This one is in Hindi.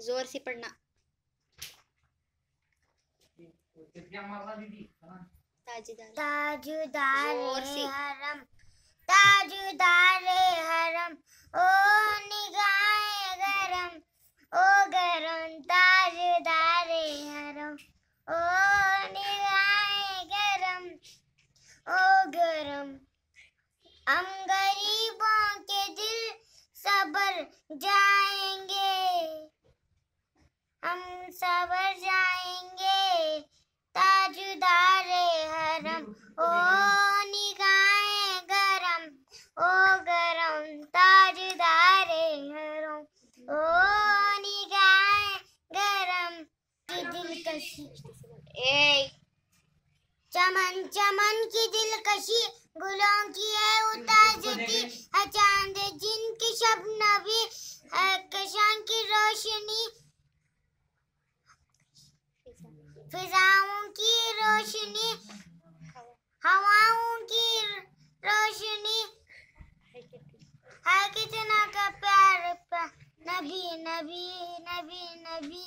जोर से पढ़ना ताजुदार हरम ओ निगाहें गरम ओ गरम ताजुदार हरम ओ निगाहें गरम ओ गरम हम गरीबों के दिल सबर जाए सवर जाएंगे ताजुदारे हरम ओ निगाहें गरम ओ गरम ताजुदारे हरम ओ निगाहें गरम की दिलकशी ए चमन चमन की दिलकशी गुलों की है उताजती अचानक जिनकी शब्द फिजाओं की रोशनी हवाओं की रोशनी है कितना का प्यार नबी नबी नबी नबी